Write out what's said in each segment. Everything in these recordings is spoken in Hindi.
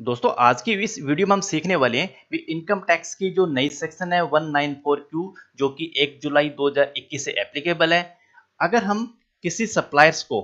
दोस्तों आज की इस वीडियो में हम सीखने वाले हैं इनकम टैक्स की जो नई सेक्शन है 194Q जो कि 1 जुलाई 2021 से एप्लीकेबल है अगर हम किसी सप्लायर्स को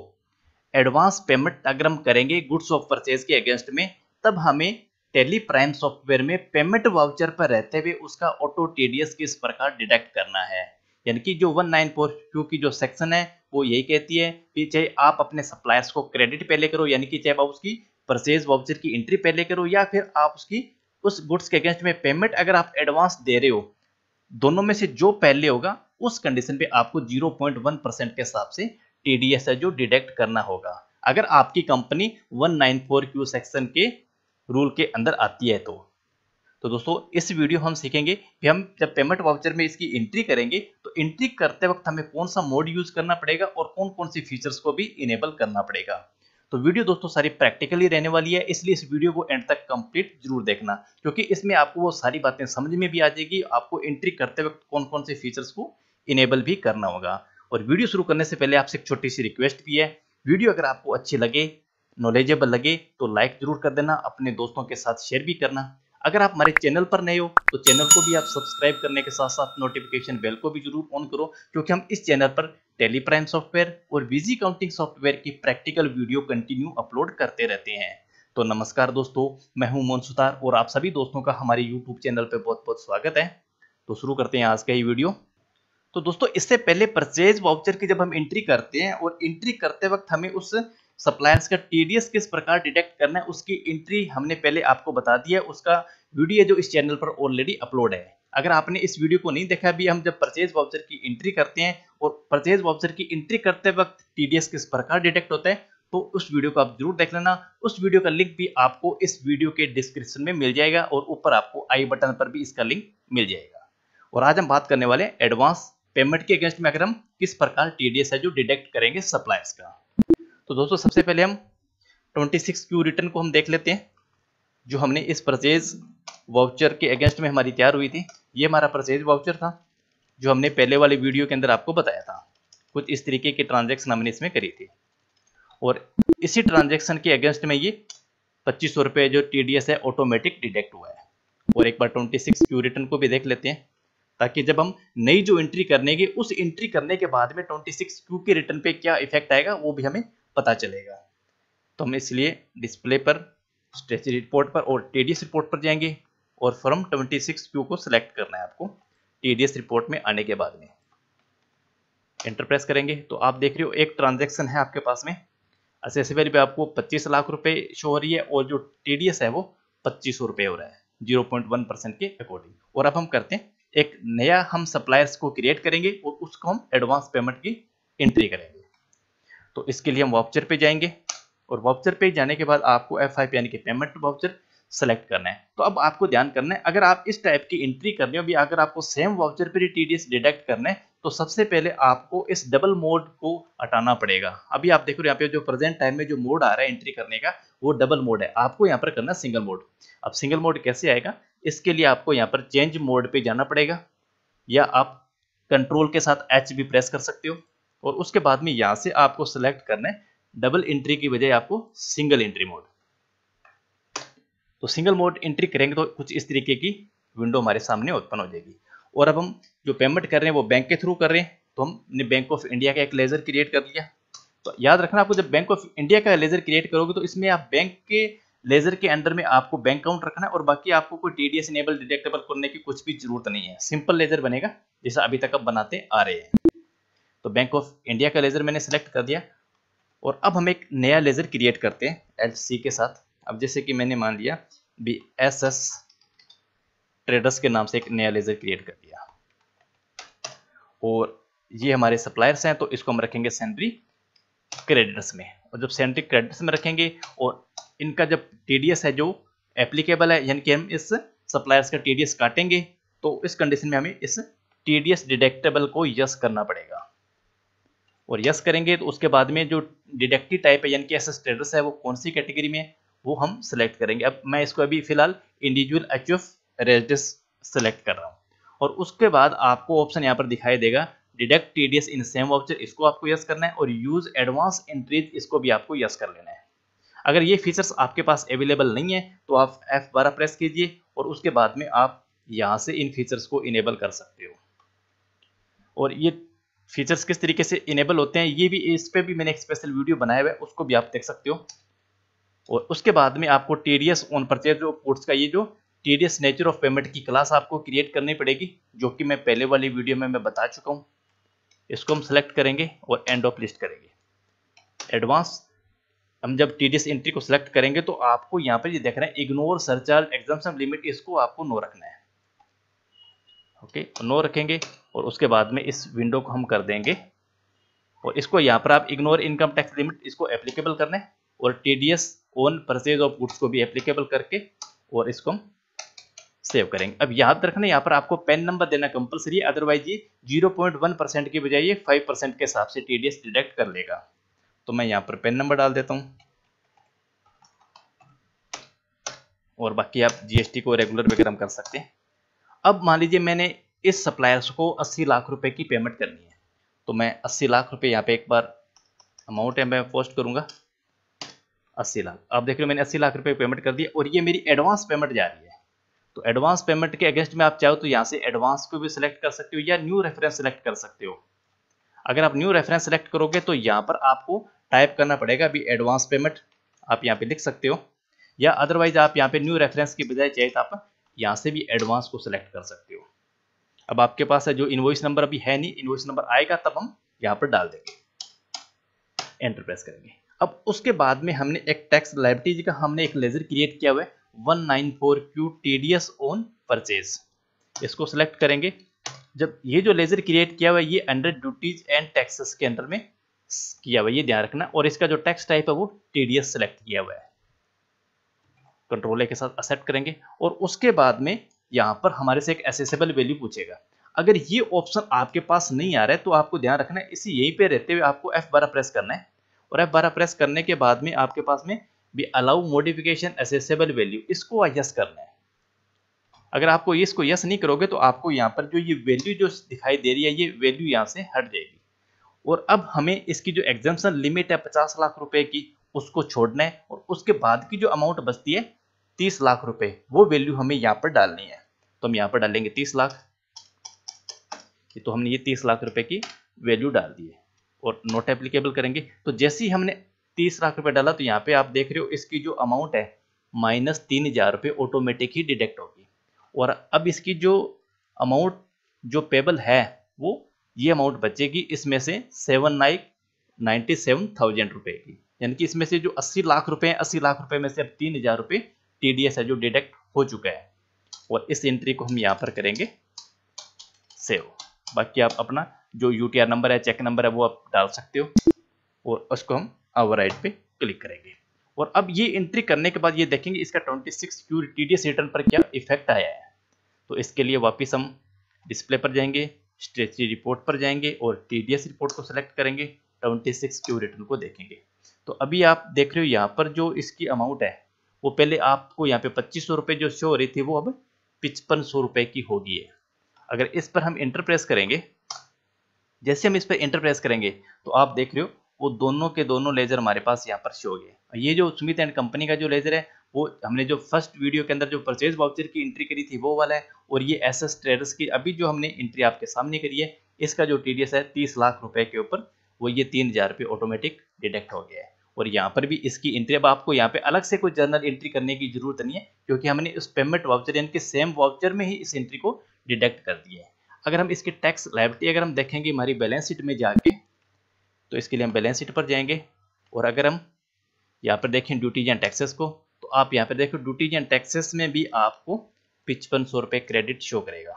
एडवांस पेमेंट अगर हम करेंगे गुड्स ऑफ परचेज के अगेंस्ट में तब हमें टेली प्राइम सॉफ्टवेयर में पेमेंट वाउचर पर रहते हुए उसका ऑटो टीडीएस किस प्रकार डिडक्ट करना है यानी कि जो 194Q की जो सेक्शन है वो यही कहती है कि चाहे आप अपने सप्लायर्स को क्रेडिट पे ले करो यानी कि चाहे आप उसकी परचेज वाउचर की एंट्री पहले करो या फिर आप उसकी उस गुड्स के अगेंस्ट में पेमेंट अगर आप एडवांस दे रहे हो दोनों में से जो पहले होगा उस कंडीशन पे आपको 0.1 परसेंट के हिसाब से टीडीएस है जो डिडक्ट करना होगा अगर आपकी कंपनी 194 क्यू सेक्शन के रूल के अंदर आती है तो तो दोस्तों इस वीडियो हम सीखेंगे कि हम जब पेमेंट वाउचर में इसकी एंट्री करेंगे तो एंट्री करते वक्त हमें कौन सा मोड यूज़ करना पड़ेगा और कौन कौन सी फीचर्स को भी इनेबल करना पड़ेगा तो वीडियो दोस्तों सारी प्रैक्टिकली रहने वाली है इसलिए इस वीडियो को एंड तक कंप्लीट जरूर देखना क्योंकि इसमें आपको वो सारी बातें समझ में भी आ जाएगी आपको एंट्री करते वक्त कौन कौन से फीचर्स को इनेबल भी करना होगा और वीडियो शुरू करने से पहले आपसे एक छोटी सी रिक्वेस्ट भी है वीडियो अगर आपको अच्छी लगे नॉलेजेबल लगे तो लाइक जरूर कर देना अपने दोस्तों के साथ शेयर भी करना अगर आप हमारे चैनल पर नए हो तो चैनल को भी आप सब्सक्राइब करने के साथ साथ नोटिफिकेशन बेल को भी जरूर ऑन करो क्योंकि हम इस चैनल पर टेलीप्राइम सॉफ्टवेयर और विजी काउंटिंग सॉफ्टवेयर की प्रैक्टिकल वीडियो कंटिन्यू अपलोड करते रहते हैं तो नमस्कार दोस्तों मैं हूं मोहन सुतार और आप सभी दोस्तों का हमारे यूट्यूब चैनल पर बहुत बहुत स्वागत है तो शुरू करते हैं आज का ये वीडियो तो दोस्तों इससे पहले परचेज वाउचर की जब हम एंट्री करते हैं और एंट्री करते वक्त हमें उस सप्लायर्स का टीडीएस किस प्रकार डिटेक्ट करना है उसकी एंट्री हमने पहले आपको बता दिया उसका वीडियो जो इस चैनल पर ऑलरेडी अपलोड है अगर आपने इस वीडियो को नहीं देखा भी हम जब परचेज वाउचर की एंट्री करते हैं और परचेज वाउचर की एंट्री करते वक्त टीडीएस किस प्रकार डिटेक्ट होता है तो उस वीडियो को आप जरूर देख लेना उस वीडियो का लिंक भी आपको इस वीडियो के डिस्क्रिप्शन में मिल जाएगा और ऊपर आपको आई बटन पर भी इसका लिंक मिल जाएगा और आज हम बात करने वाले एडवांस पेमेंट के अगेंस्ट में अगर हम किस प्रकार टीडीएस है जो डिटेक्ट करेंगे सप्लायर्स का तो दोस्तों सबसे पहले हम ट्वेंटी क्यू रिटर्न को हम देख लेते हैं जो हमने इस परचेज वाउचर के अगेंस्ट में हमारी तैयार हुई थी ये हमारा परचेज वाउचर था जो हमने पहले वाले वीडियो के अंदर आपको बताया था कुछ इस तरीके के ट्रांजेक्शन हमने इसमें करी थी और इसी ट्रांजेक्शन के अगेंस्ट में ये पच्चीस सौ जो टी है ऑटोमेटिक डिडक्ट हुआ है और एक बार ट्वेंटी सिक्स क्यू रिटर्न को भी देख लेते हैं ताकि जब हम नई जो एंट्री करने की उस एंट्री करने के बाद में ट्वेंटी सिक्स क्यू के रिटर्न पे क्या इफेक्ट आएगा वो भी हमें पता चलेगा तो हम इसलिए डिस्प्ले पर स्ट्रेचरी रिपोर्ट पर और टी रिपोर्ट पर जाएंगे और फॉर्म ट्वेंटी सिक्स क्यू को सिलेक्ट करना है आपको टीडीएस रिपोर्ट में आने के बाद में इंटरप्रेस करेंगे तो आप देख रहे हो एक ट्रांजेक्शन है आपके पास में असेसिबल पे आपको पच्चीस लाख रुपए शो हो रही है और जो टीडीएस है वो पच्चीस रुपए हो रहा है जीरो पॉइंट वन परसेंट के अकॉर्डिंग और अब हम करते हैं एक नया हम सप्लायर्स को क्रिएट करेंगे और उसको हम एडवांस पेमेंट की एंट्री करेंगे तो इसके लिए हम वाउचर पे जाएंगे और वाउचर पे जाने के बाद आपको एफ आई पी यानी कि पेमेंट वाउचर सेलेक्ट करना है तो अब आपको ध्यान करना है अगर आप इस टाइप की एंट्री करनी हो भी अगर आपको सेम वाउचर पर टी डिडक्ट करना है तो सबसे पहले आपको इस डबल मोड को हटाना पड़ेगा अभी आप देखो यहाँ पे जो प्रेजेंट टाइम में जो मोड आ रहा है एंट्री करने का वो डबल मोड है आपको यहाँ पर करना सिंगल मोड अब सिंगल मोड कैसे आएगा इसके लिए आपको यहाँ पर चेंज मोड पे जाना पड़ेगा या आप कंट्रोल के साथ एच भी प्रेस कर सकते हो और उसके बाद में यहाँ से आपको सिलेक्ट करना है डबल एंट्री की बजाय आपको सिंगल एंट्री मोड तो सिंगल मोड एंट्री करेंगे तो कुछ इस तरीके की विंडो हमारे सामने उत्पन्न हो जाएगी और अब हम जो पेमेंट कर रहे हैं वो बैंक के थ्रू कर रहे हैं तो हमने बैंक ऑफ इंडिया का एक लेजर क्रिएट कर लिया तो याद रखना आपको जब बैंक ऑफ इंडिया का लेजर क्रिएट करोगे तो इसमें आप बैंक के लेजर के अंडर में आपको बैंक अकाउंट रखना है और बाकी आपको कोई T D S enable deductible करने की कुछ भी जरूरत नहीं है सिंपल लेजर बनेगा जैसा अभी तक आप बनाते आ रहे हैं तो बैंक ऑफ इंडिया का लेजर मैंने सेलेक्ट कर दिया और अब हम एक नया लेजर क्रिएट करते हैं एल सी के साथ अब जैसे कि मैंने मान लिया बी एस एस ट्रेडर्स के नाम से एक नया लेज़र क्रिएट कर दिया और ये हमारे सप्लायर्स हैं तो इसको हम रखेंगे सेंट्री क्रेडिटर्स में और जब सेंट्री क्रेडिटर्स में रखेंगे और इनका जब टी है जो एप्लीकेबल है यानी कि हम इस सप्लायर्स का टी काटेंगे तो इस कंडीशन में हमें इस टी डिडेक्टेबल को यस करना पड़ेगा और यस करेंगे तो उसके बाद में जो डिडेक्टिव टाइप है यानी कि एस ट्रेडर्स है वो कौन सी कैटेगरी में वो हम सिलेक्ट करेंगे अब मैं इसको अभी फिलहाल individual H F residence select कर रहा हूँ और उसके बाद आपको ऑप्शन यहाँ पर दिखाई देगा deduct T D S in same voucher इसको आपको यस करना है और यूज एडवांस एंट्रीज इसको भी आपको यस कर लेना है अगर ये फीचर्स आपके पास अवेलेबल नहीं है तो आप एफ बारह प्रेस कीजिए और उसके बाद में आप यहाँ से इन फीचर्स को इनेबल कर सकते हो और ये फीचर्स किस तरीके से इनेबल होते हैं ये भी इस पर भी मैंने एक स्पेशल वीडियो बनाया हुआ है उसको भी आप देख सकते हो और उसके बाद में आपको T D S on purchase of goods का ये जो T D S nature of payment की क्लास आपको क्रिएट करनी पड़ेगी जो कि मैं पहले वाली वीडियो में मैं बता चुका हूँ इसको हम सेलेक्ट करेंगे और एंड ऑफ लिस्ट करेंगे एडवांस हम जब टी डी एस एंट्री को सिलेक्ट करेंगे तो आपको यहाँ पर ये देख रहे हैं इग्नोर सरचार्ज एग्जाम्सन लिमिट इसको आपको नो रखना है ओके नो तो रखेंगे और उसके बाद में इस विंडो को हम कर देंगे और इसको यहाँ पर आप इग्नोर इनकम टैक्स लिमिट इसको एप्लीकेबल करना है और T D S on purchase of goods को भी एप्लीकेबल करके और इसको सेव करेंगे अब याद रखना यहाँ पर आपको पेन नंबर देना कंपलसरी है अदरवाइज ये जीरो पॉइंट वन परसेंट की बजाय फाइव परसेंट के हिसाब से टीडीएस डिडक्ट कर लेगा तो मैं यहाँ पर पेन नंबर डाल देता हूँ और बाकी आप जीएसटी को रेगुलर वगैरह कर सकते हैं अब मान लीजिए मैंने इस सप्लायर्स को अस्सी लाख रुपये की पेमेंट करनी है तो मैं अस्सी लाख रुपये यहाँ पे एक बार अमाउंट है मैं पोस्ट करूँगा अस्सी लाख आप देख रहे हो मैंने अस्सी लाख रुपए पेमेंट कर दिया और ये मेरी एडवांस पेमेंट जा रही है तो एडवांस पेमेंट के अगेंस्ट में आप चाहो तो यहाँ से एडवांस को भी सिलेक्ट कर सकते हो या न्यू रेफरेंस सिलेक्ट कर सकते हो अगर आप न्यू रेफरेंस सिलेक्ट करोगे तो यहाँ पर आपको टाइप करना पड़ेगा अभी एडवांस पेमेंट आप यहाँ पे लिख सकते हो या अदरवाइज आप यहाँ पे न्यू रेफरेंस के बजाय चाहिए तो आप यहाँ से भी एडवांस को सिलेक्ट कर सकते हो अब आपके पास है जो इन्वॉइस नंबर अभी है नहीं इन्वॉइस नंबर आएगा तब हम यहाँ पर डाल देंगे एंटर प्रेस करेंगे अब उसके बाद में हमने एक टैक्स लाइबिलिटी का हमने एक लेजर क्रिएट किया हुआ है one nine four Q T D S on purchase इसको सेलेक्ट करेंगे जब ये जो लेजर क्रिएट किया हुआ है ये अंडर ड्यूटीज एंड टैक्सेस के अंडर में किया हुआ है ये ध्यान रखना और इसका जो टैक्स टाइप है वो टी डी एस सेलेक्ट किया हुआ है कंट्रोल के साथ एक्सेप्ट करेंगे और उसके बाद में यहाँ पर हमारे से एक एसेसेबल वैल्यू पूछेगा अगर ये ऑप्शन आपके पास नहीं आ रहा है तो आपको ध्यान रखना है इसी यहीं पे रहते हुए आपको F12 प्रेस करना है और एफ बारह प्रेस करने के बाद में आपके पास में भी अलाउ मोडिफिकेशन एसेसेबल वैल्यू इसको यस करना है अगर आपको इसको यस नहीं करोगे तो आपको यहाँ पर जो ये वैल्यू जो दिखाई दे रही है ये वैल्यू यहाँ से हट जाएगी और अब हमें इसकी जो एग्जामेशन लिमिट है पचास लाख रुपए की उसको छोड़ना है और उसके बाद की जो अमाउंट बचती है तीस लाख रुपए वो वैल्यू हमें यहाँ पर डालनी है तो हम यहाँ पर डालेंगे तीस लाख तो हमने ये तीस लाख रुपए की वैल्यू डाल दी है और नोट एप्लीकेबल करेंगे तो जैसे ही हमने तीस लाख रुपए डाला तो यहाँ पे आप देख रहे हो इसकी जो अमाउंट है माइनस तीन हज़ार रुपये ऑटोमेटिक ही डिडक्ट होगी और अब इसकी जो अमाउंट जो पेबल है वो ये अमाउंट बचेगी इसमें से seven like ninety seven thousand रुपये की यानी कि इसमें से जो अस्सी लाख रुपए हैं अस्सी लाख रुपए में से अब तीन हज़ार रुपये टी डी एस है जो डिडक्ट हो चुका है और इस एंट्री को हम यहाँ पर करेंगे सेव बाकी आप अपना जो यू नंबर है चेक नंबर है वो आप डाल सकते हो और उसको हम ओवर पे क्लिक करेंगे और अब ये एंट्री करने के बाद ये देखेंगे इसका 26 क्यू रिटर्न पर क्या इफेक्ट आया है तो इसके लिए वापस हम डिस्प्ले पर जाएंगे स्ट्रेचरी रिपोर्ट पर जाएंगे और टीडीएस रिपोर्ट को सिलेक्ट करेंगे 26 क्यू रिटर्न को देखेंगे तो अभी आप देख रहे हो यहाँ पर जो इसकी अमाउंट है वो पहले आपको यहाँ पे पच्चीस सौ रुपये जो शो हो रही थी वो अब पिचपन सौ रुपये की होगी अगर इस पर हम इंटर प्रेस करेंगे जैसे हम इस पर एंटर प्रेस करेंगे तो आप देख रहे हो वो दोनों के दोनों लेज़र हमारे पास यहाँ पर शो गए ये जो सुमित एंड कंपनी का जो लेज़र है वो हमने जो फर्स्ट वीडियो के अंदर जो परचेज वाउचर की एंट्री करी थी वो वाला है और ये एस एस ट्रेडर्स की अभी जो हमने एंट्री आपके सामने करी है इसका जो टी है तीस लाख रुपए के ऊपर वो ये तीन हज़ार रुपये ऑटोमेटिक डिडक्ट हो गया है और यहाँ पर भी इसकी एंट्री अब आपको यहाँ पे अलग से कोई जर्नल एंट्री करने की जरूरत नहीं है क्योंकि हमने उस पेमेंट वाउचर यानी कि सेम वाउचर में ही इस एंट्री को डिटेक्ट कर दिया है अगर हम इसकी टैक्स लाइबिलिटी अगर हम देखेंगे हमारी बैलेंस शीट में जाके तो इसके लिए हम बैलेंस शीट पर जाएंगे और अगर हम यहाँ पर देखें ड्यूटीज एंड टैक्सेस को तो आप यहाँ पर देखो ड्यूटीज एंड टैक्सेस में भी आपको पिचपन सौ रुपये क्रेडिट शो करेगा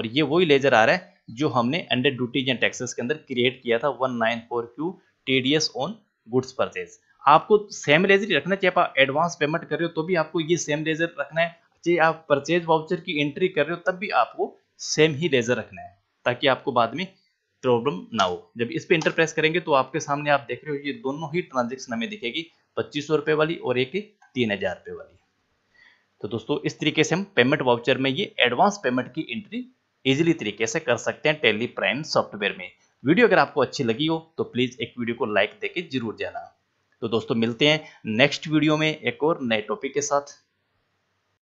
और ये वही लेजर आ रहा है जो हमने अंडर ड्यूटीज एंड टैक्सेस के अंदर क्रिएट किया था one nine four Q T D S on goods purchase आपको सेम लेजर ही रखना चाहिए आप एडवांस पेमेंट कर रहे हो तो भी आपको ये सेम लेजर रखना है चाहे आप परचेज वाउचर की एंट्री कर रहे हो तब भी आपको सेम ही लेज़र रखना है ताकि आपको बाद में प्रॉब्लम ना हो जब इस पर इंटर प्रेस करेंगे तो आपके सामने आप देख रहे हो ये दोनों ही ट्रांजेक्शन हमें दिखेगी पच्चीस सौ वाली और एक तीन हज़ार रुपए वाली तो दोस्तों इस तरीके से हम पेमेंट वाउचर में ये एडवांस पेमेंट की एंट्री इजिली तरीके से कर सकते हैं टेली प्राइम सॉफ्टवेयर में वीडियो अगर आपको अच्छी लगी हो तो प्लीज़ एक वीडियो को लाइक देके जरूर जाना तो दोस्तों मिलते हैं नेक्स्ट वीडियो में एक और नए टॉपिक के साथ